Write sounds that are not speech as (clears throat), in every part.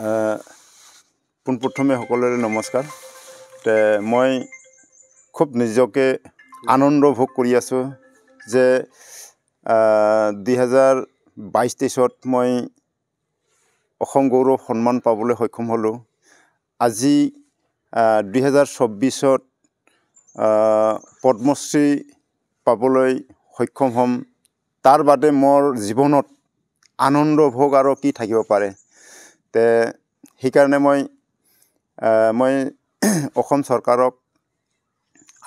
পোনপ্ৰথমে সকলোৰে নমস্কাৰ তে মই খুব নিজকে আনন্দ ভোগ কৰি আছোঁ যে দুহেজাৰ বাইছ তেইছত মই অসম গৌৰৱ সন্মান পাবলৈ সক্ষম হ'লোঁ আজি দুহেজাৰ চৌব্বিছত পদ্মশ্ৰী পাবলৈ সক্ষম হ'ম তাৰ বাদে মোৰ জীৱনত আনন্দ ভোগ আৰু কি থাকিব পাৰে গতিকে সেইকাৰণে মই মই (clears throat) অসম চৰকাৰক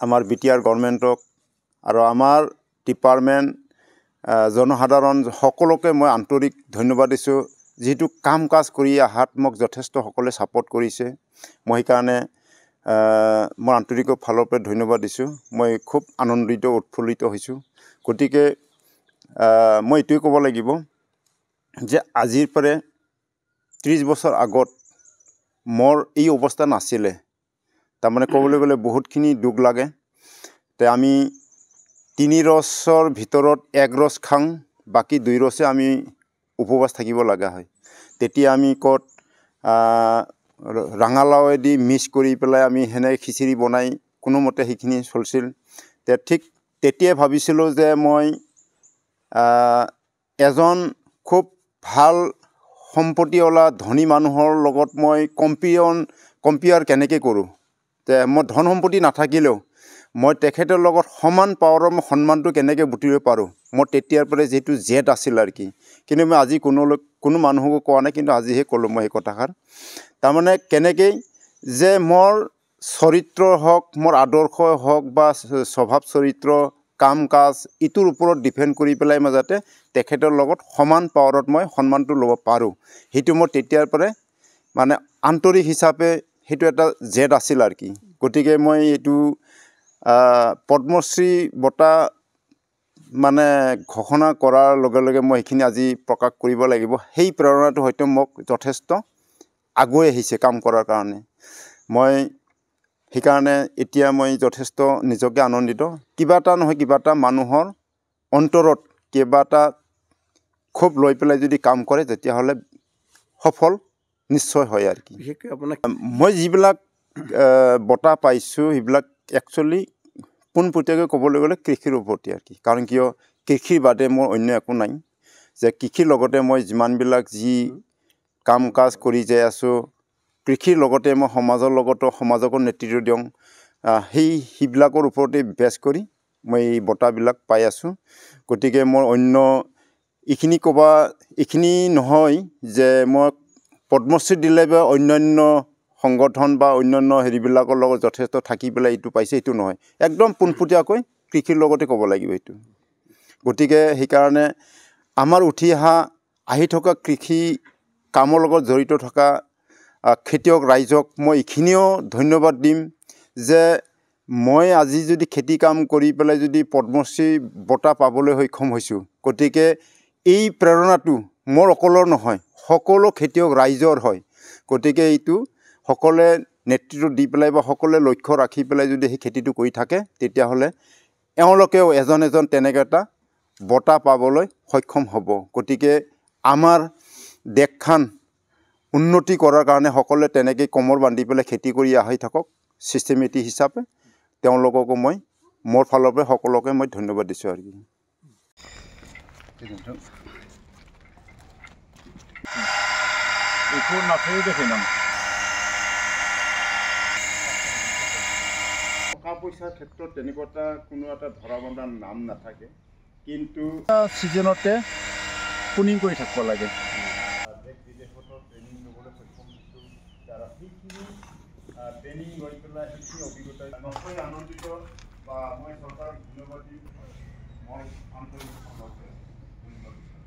আমাৰ বি টি আৰ গভৰ্ণমেণ্টক আৰু আমাৰ ডিপাৰ্টমেণ্ট জনসাধাৰণ সকলোকে মই আন্তৰিক ধন্যবাদ দিছোঁ যিহেতু কাম কাজ কৰি অহাত মোক যথেষ্ট সকলোৱে ছাপোৰ্ট কৰিছে মই সেইকাৰণে মই আন্তৰিক ফালৰ পৰা ধন্যবাদ দিছোঁ মই খুব আনন্দিত উৎফুল্লিত হৈছোঁ গতিকে মই এইটোৱে ক'ব লাগিব যে আজিৰ পৰা ত্ৰিছ বছৰ আগত মোৰ এই অৱস্থা নাছিলে তাৰমানে ক'বলৈ গ'লে বহুতখিনি দুখ লাগে তে আমি তিনি ৰছৰ ভিতৰত এক ৰছ খাওঁ বাকী দুই ৰছে আমি উপবাস থাকিব লগা হয় তেতিয়া আমি ক'ত ৰঙালাওৱেদি মিক্স কৰি পেলাই আমি সেনে খিচিৰি বনাই কোনোমতে সেইখিনি চলিছিল তে ঠিক তেতিয়াই ভাবিছিলোঁ যে মই এজন খুব ভাল সম্পত্তিৱলা ধনী মানুহৰ লগত মই কম্পিয়ন কম্পিয়াৰ কেনেকৈ কৰোঁ যে মই ধন সম্পত্তি নাথাকিলেও মই তেখেতৰ লগত সমান পাৱাৰৰ মই সন্মানটো কেনেকৈ বুটিব পাৰোঁ মই তেতিয়াৰ পৰাই যিহেতু জেদ আছিল আৰু কি কিন্তু মই আজি কোনো লোক কোনো মানুহকো কোৱা নাই কিন্তু আজিহে ক'লোঁ মই সেই কথাষাৰ তাৰমানে কেনেকৈ যে মোৰ চৰিত্ৰ হওক মোৰ আদৰ্শই হওক বা স্বভাৱ চৰিত্ৰ কাম কাজ ইটোৰ ওপৰত ডিপেণ্ড কৰি পেলাই মই যাতে তেখেতৰ লগত সমান পাৱাৰত মই সন্মানটো ল'ব পাৰোঁ সেইটো মোৰ তেতিয়াৰ পৰাই মানে আন্তৰিক হিচাপে সেইটো এটা জেদ আছিল আৰু কি গতিকে মই এইটো পদ্মশ্ৰী বঁটা মানে ঘোষণা কৰাৰ লগে লগে মই সেইখিনি আজি প্ৰকাশ কৰিব লাগিব সেই প্ৰেৰণাটো হয়তো মোক যথেষ্ট আগুৱাই আহিছে কাম কৰাৰ কাৰণে মই সেইকাৰণে এতিয়া মই যথেষ্ট নিজকে আনন্দিত কিবা এটা নহয় কিবা এটা মানুহৰ অন্তৰত কেইবাটা খুব লৈ পেলাই যদি কাম কৰে তেতিয়াহ'লে সফল নিশ্চয় হয় আৰু কি বিশেষকৈ মই যিবিলাক বঁটা পাইছোঁ সেইবিলাক একচুৱেলি পোনপটীয়াকৈ ক'বলৈ গ'লে কৃষিৰ ওপৰতে আৰু কি কাৰণ কিয় কৃষিৰ বাদে মোৰ অন্য একো নাই যে কৃষিৰ লগতে মই যিমানবিলাক যি কাম কাজ কৰি যাই আছোঁ কৃষিৰ লগতে মই সমাজৰ লগতো সমাজকো নেতৃত্ব দিওঁ সেই সেইবিলাকৰ ওপৰতে বেচ কৰি মই এই বঁটাবিলাক পাই আছোঁ গতিকে মই অন্য এইখিনি ক'বা এইখিনি নহয় যে মই পদ্মশ্ৰী দিলে বা অন্যান্য সংগঠন বা অন্যান্য হেৰিবিলাকৰ লগত যথেষ্ট থাকি পেলাই এইটো পাইছে সেইটো নহয় একদম পোনপটীয়াকৈ কৃষিৰ লগতে ক'ব লাগিব এইটো গতিকে সেইকাৰণে আমাৰ উঠি অহা আহি থকা কৃষি কামৰ লগত জড়িত থকা খেতিয়ক ৰাইজক মই এইখিনিও ধন্যবাদ দিম যে মই আজি যদি খেতি কাম কৰি পেলাই যদি পদ্মশ্ৰী বঁটা পাবলৈ সক্ষম হৈছোঁ গতিকে এই প্ৰেৰণাটো মোৰ অকলৰ নহয় সকলো খেতিয়ক ৰাইজৰ হয় গতিকে এইটো সকলোৱে নেতৃত্ব দি পেলাই বা সকলোৱে লক্ষ্য ৰাখি পেলাই যদি সেই খেতিটো কৰি থাকে তেতিয়াহ'লে এওঁলোকেও এজন এজন তেনেকৈ এটা বঁটা পাবলৈ সক্ষম হ'ব গতিকে আমাৰ দেশখন উন্নতি কৰাৰ কাৰণে সকলোৱে তেনেকৈ কমৰ বান্ধি পেলাই খেতি কৰি আহি থাকক ছিষ্টেমেটিক হিচাপে তেওঁলোককো মই মোৰ ফালৰ পৰা সকলোকে মই ধন্যবাদ দিছোঁ আৰু কি টকা পইচাৰ ক্ষেত্ৰত তেনেকুৱা এটা কোনো এটা ধৰা বন্ধা নাম নাথাকে কিন্তু ছিজনতে পুনিং কৰি থাকিব লাগে সেইখিনি ট্ৰেইনিং লৈ পেলাই সেইখিনি অভিজ্ঞতা নথৈ আনন্দিত বা মই চৰকাৰক ধন্যবাদ দিম মই আন্তৰিক